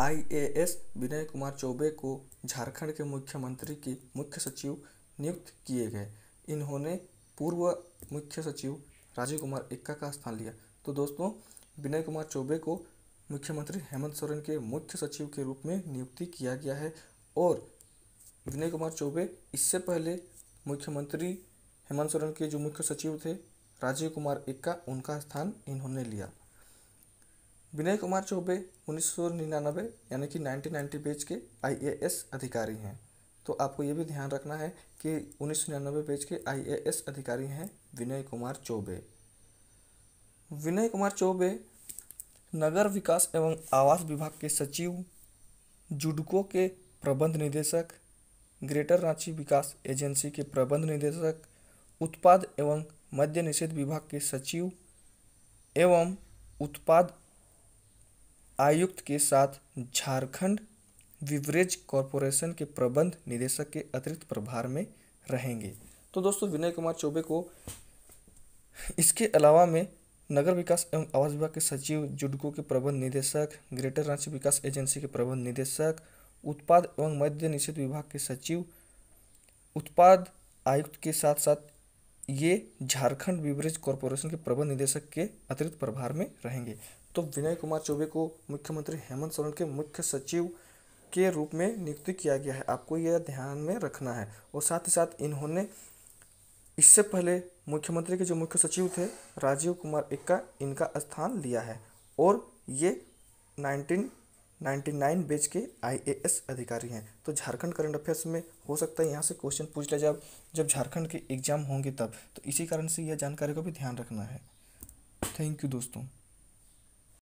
IAS विनय कुमार चौबे को झारखंड के मुख्यमंत्री के मुख्य सचिव नियुक्त किए गए इन्होंने पूर्व मुख्य सचिव राजीव कुमार एक्का का स्थान लिया तो दोस्तों विनय कुमार चौबे को मुख्यमंत्री हेमंत सोरेन के मुख्य सचिव के रूप में नियुक्ति किया गया है और विनय कुमार चौबे इससे पहले मुख्यमंत्री हेमंत सोरेन के जो मुख्य सचिव थे राजीव कुमार एक्का उनका स्थान इन्होंने लिया विनय कुमार चौबे उन्नीस सौ यानी कि 1990 नाइन्टी बैच के आईएएस अधिकारी हैं तो आपको ये भी ध्यान रखना है कि उन्नीस सौ निन्यानवे बैच के आईएएस अधिकारी हैं विनय कुमार चौबे विनय कुमार चौबे नगर विकास एवं आवास विभाग के सचिव जुडको के प्रबंध निदेशक ग्रेटर रांची विकास एजेंसी के प्रबंध निदेशक उत्पाद एवं मद्य निषेध विभाग के सचिव एवं उत्पाद आयुक्त के साथ झारखंड विवरेज कॉरपोरेशन के प्रबंध निदेशक के अतिरिक्त प्रभार में रहेंगे तो दोस्तों विनय कुमार चौबे को इसके अलावा में नगर विकास एवं आवास विभाग के सचिव जुडको के प्रबंध निदेशक ग्रेटर रांची विकास एजेंसी के प्रबंध निदेशक उत्पाद एवं मद्य निषेध विभाग के सचिव उत्पाद आयुक्त के साथ साथ ये झारखंड बीवरेज कॉरपोरेशन के प्रबंध निदेशक के अतिरिक्त प्रभार में रहेंगे तो विनय कुमार चौबे को मुख्यमंत्री हेमंत सोरेन के मुख्य सचिव के रूप में नियुक्त किया गया है आपको यह ध्यान में रखना है और साथ ही साथ इन्होंने इससे पहले मुख्यमंत्री के जो मुख्य सचिव थे राजीव कुमार इक्का इनका स्थान लिया है और ये नाइनटीन 99 बेच के आईएएस अधिकारी हैं तो झारखंड करंट अफेयर्स में हो सकता है यहाँ से क्वेश्चन पूछ लिया जाए जब झारखंड के एग्जाम होंगे तब तो इसी कारण से यह जानकारी को भी ध्यान रखना है थैंक यू दोस्तों